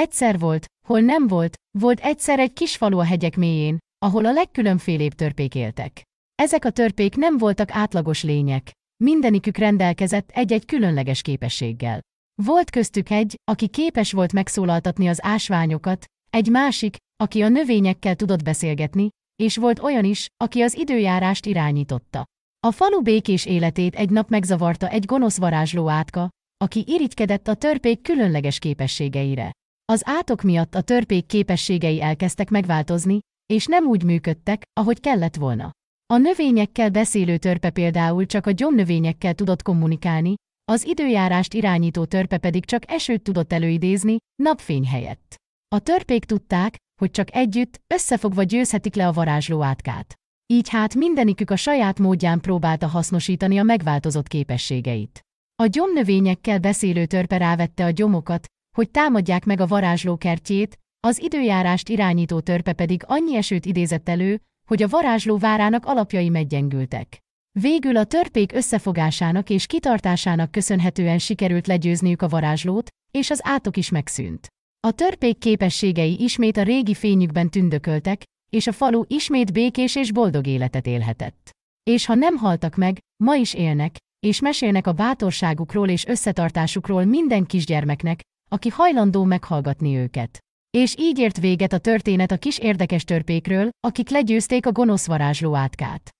Egyszer volt, hol nem volt, volt egyszer egy kis falu a hegyek mélyén, ahol a legkülönfélébb törpék éltek. Ezek a törpék nem voltak átlagos lények, mindenikük rendelkezett egy-egy különleges képességgel. Volt köztük egy, aki képes volt megszólaltatni az ásványokat, egy másik, aki a növényekkel tudott beszélgetni, és volt olyan is, aki az időjárást irányította. A falu békés életét egy nap megzavarta egy gonosz varázsló átka, aki irigykedett a törpék különleges képességeire. Az átok miatt a törpék képességei elkezdtek megváltozni, és nem úgy működtek, ahogy kellett volna. A növényekkel beszélő törpe például csak a gyomnövényekkel tudott kommunikálni, az időjárást irányító törpe pedig csak esőt tudott előidézni, napfény helyett. A törpék tudták, hogy csak együtt, összefogva győzhetik le a varázsló átkát. Így hát mindenikük a saját módján próbálta hasznosítani a megváltozott képességeit. A gyomnövényekkel beszélő törpe rávette a gyomokat, hogy támadják meg a varázsló kertjét, az időjárást irányító törpe pedig annyi esőt idézett elő, hogy a varázsló várának alapjai meggyengültek. Végül a törpék összefogásának és kitartásának köszönhetően sikerült legyőzniük a varázslót, és az átok is megszűnt. A törpék képességei ismét a régi fényükben tündököltek, és a falu ismét békés és boldog életet élhetett. És ha nem haltak meg, ma is élnek, és mesélnek a bátorságukról és összetartásukról minden kisgyermeknek, aki hajlandó meghallgatni őket. És így ért véget a történet a kis érdekes törpékről, akik legyőzték a gonosz varázsló átkát.